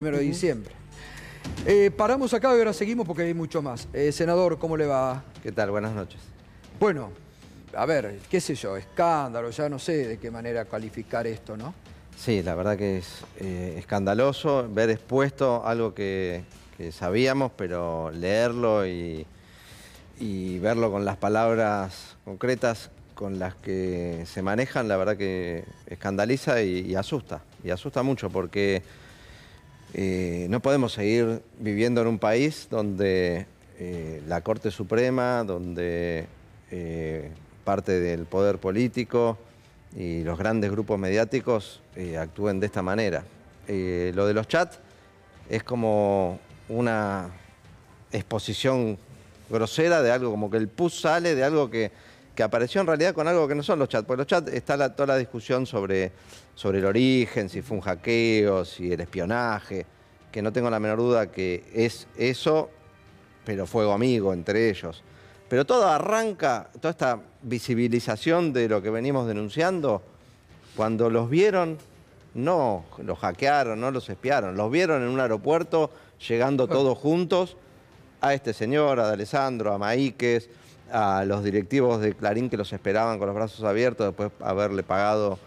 1 de diciembre. Eh, paramos acá y ahora seguimos porque hay mucho más. Eh, senador, ¿cómo le va? ¿Qué tal? Buenas noches. Bueno, a ver, qué sé yo, escándalo, ya no sé de qué manera calificar esto, ¿no? Sí, la verdad que es eh, escandaloso ver expuesto algo que, sabíamos, pero leerlo y, verlo con las palabras concretas con las que se manejan, la verdad que escandaliza y asusta. Y asusta mucho porque eh, no podemos seguir viviendo en un país donde eh, la Corte Suprema, donde eh, parte del poder político y los grandes grupos mediáticos actúen de esta manera. lo de los chats es como una exposición grosera de algo, como que el pus sale de algo que que apareció en realidad con algo que no son los chats, porque los chats está toda la discusión sobre, sobre el origen, si fue un hackeo, si el espionaje, que no tengo la menor duda que es eso, pero fuego amigo entre ellos. Pero todo arranca, toda esta visibilización de lo que venimos denunciando, cuando los vieron, no los hackearon, no los espiaron, los vieron en un aeropuerto llegando todos juntos a este señor, a Alessandro, a Maíquez, a los directivos de Clarín que los esperaban con los brazos abiertos después de haberle pagado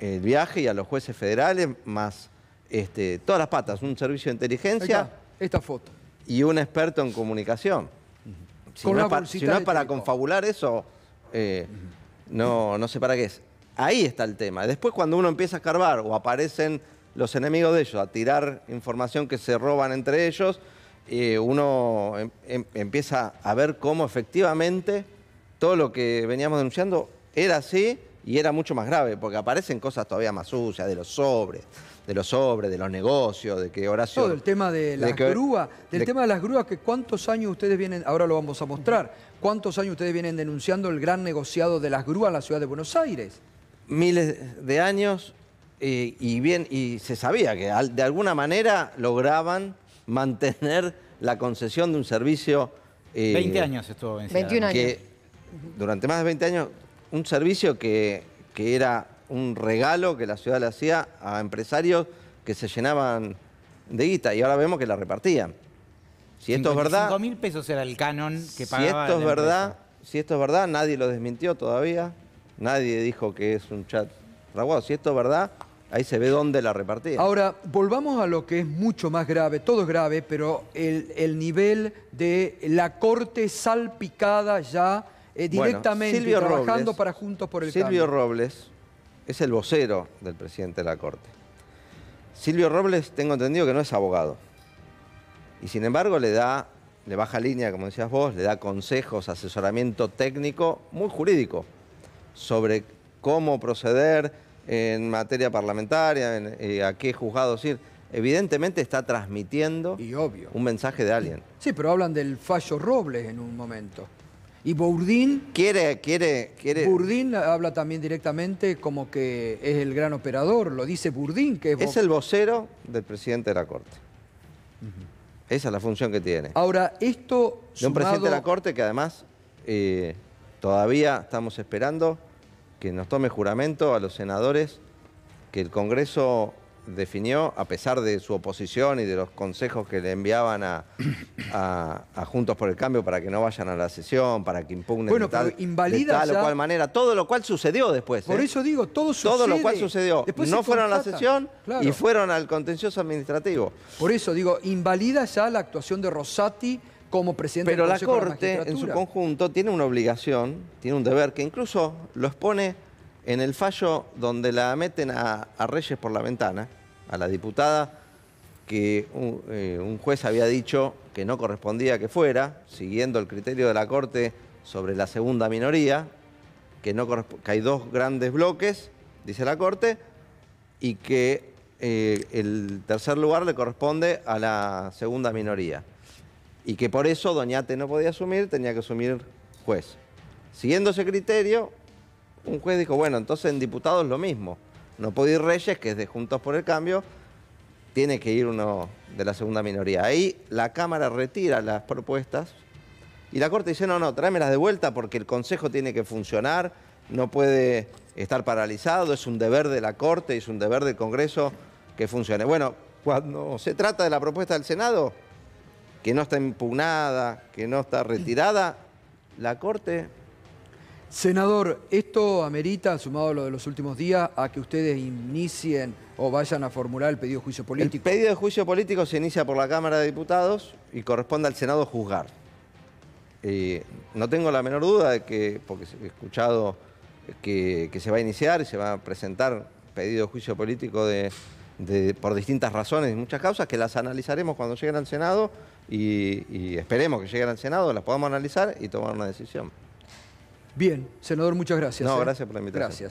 el viaje y a los jueces federales, más este, todas las patas, un servicio de inteligencia. esta foto. Y un experto en comunicación. Si, no, es para, confabular eso, eh, no, no sé para qué es. Ahí está el tema. Después cuando uno empieza a escarbar o aparecen los enemigos de ellos a tirar información que se roban entre ellos, eh, uno em, em, empieza a ver cómo efectivamente todo lo que veníamos denunciando era así y era mucho más grave, porque aparecen cosas todavía más sucias, de los sobres, de los sobres, de los negocios, de que oración Todo el tema de las grúas, del tema de las grúas, que cuántos años ustedes vienen, ahora lo vamos a mostrar, cuántos años ustedes vienen denunciando el gran negociado de las grúas en la ciudad de Buenos Aires. Miles de años, eh, y bien, y se sabía que de alguna manera lograban mantener la concesión de un servicio... 20 eh, años estuvo 21 años. Que, durante más de 20 años, un servicio que, era un regalo que la ciudad le hacía a empresarios que se llenaban de guita y ahora vemos que la repartían. Si esto es verdad. mil pesos era el canon que pagaba. Si esto es verdad, si esto es verdad, nadie lo desmintió todavía. Nadie dijo que es un chat raguado. Si esto es verdad, Ahí se ve dónde la repartía. Ahora, volvamos a lo que es mucho más grave, todo es grave, pero el, nivel de la corte salpicada ya eh, directamente trabajando para Juntos por el Silvio Silvio Robles es el vocero del presidente de la corte. Silvio Robles, tengo entendido que no es abogado. Y sin embargo le da, le baja línea, como decías vos, le da consejos, asesoramiento técnico, muy jurídico, sobre cómo proceder en materia parlamentaria, en, eh, a qué juzgados ir. Evidentemente está transmitiendo un mensaje de alguien. Sí, pero hablan del fallo Robles en un momento. Y Bourdin... Quiere, quiere, quiere... Bourdin habla también directamente como que es el gran operador, lo dice Bourdin, que es... Es el vocero del presidente de la Corte. Esa es la función que tiene. Ahora, esto... De un presidente de la Corte que además eh, todavía estamos esperando que nos tome juramento a los senadores que el Congreso definió, a pesar de su oposición y de los consejos que le enviaban a, Juntos por el Cambio para que no vayan a la sesión, para que impugnen bueno, de tal, invalida de tal cual manera, todo lo cual sucedió después. Por ¿eh? eso digo, todo sucedió. Todo lo cual sucedió. no fueron a la sesión y fueron al contencioso administrativo. Por eso digo, invalida ya la actuación de Rosati pero la Corte, en su conjunto, tiene una obligación, tiene un deber que incluso lo expone en el fallo donde la meten a, Reyes por la ventana, a la diputada que eh, un, juez había dicho que no correspondía que fuera, siguiendo el criterio de la Corte sobre la segunda minoría, que, no hay dos grandes bloques, dice la Corte, y que eh, el tercer lugar le corresponde a la segunda minoría y que por eso Doñate no podía asumir, tenía que asumir juez. Siguiendo ese criterio, un juez dijo, bueno, entonces en diputados lo mismo. No puede ir Reyes, que es de Juntos por el Cambio, tiene que ir uno de la segunda minoría. Ahí la Cámara retira las propuestas y la Corte dice, no, no, tráemelas de vuelta porque el Consejo tiene que funcionar, no puede estar paralizado, es un deber de la Corte, es un deber del Congreso que funcione. Bueno, cuando se trata de la propuesta del Senado, que no está impugnada, que no está retirada, la Corte... Senador, esto amerita, sumado a lo de los últimos días, a que ustedes inicien o vayan a formular el pedido de juicio político. El pedido de juicio político se inicia por la Cámara de Diputados y corresponde al Senado juzgar. Eh, no tengo la menor duda de que, porque he escuchado que, que se va a iniciar y se va a presentar pedido de juicio político de, por distintas razones y muchas causas que las analizaremos cuando lleguen al Senado y, esperemos que lleguen al Senado, las podamos analizar y tomar una decisión. Bien, senador, muchas gracias. No, ¿eh? gracias por la invitación. Gracias.